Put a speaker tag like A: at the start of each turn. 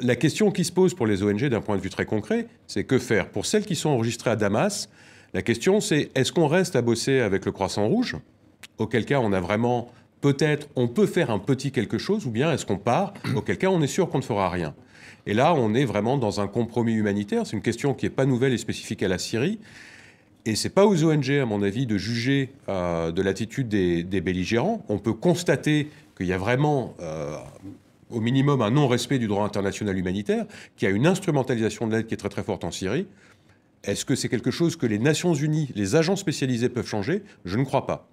A: La question qui se pose pour les ONG d'un point de vue très concret, c'est que faire Pour celles qui sont enregistrées à Damas, la question c'est est-ce qu'on reste à bosser avec le Croissant Rouge Auquel cas on a vraiment peut-être on peut faire un petit quelque chose ou bien est-ce qu'on part Auquel cas on est sûr qu'on ne fera rien. Et là on est vraiment dans un compromis humanitaire, c'est une question qui n'est pas nouvelle et spécifique à la Syrie. Et ce n'est pas aux ONG, à mon avis, de juger euh, de l'attitude des, belligérants. On peut constater qu'il y a vraiment euh, au minimum un non-respect du droit international humanitaire, qui a une instrumentalisation de l'aide qui est très très forte en Syrie. Est-ce que c'est quelque chose que les Nations Unies, les agents spécialisés peuvent changer Je ne crois pas.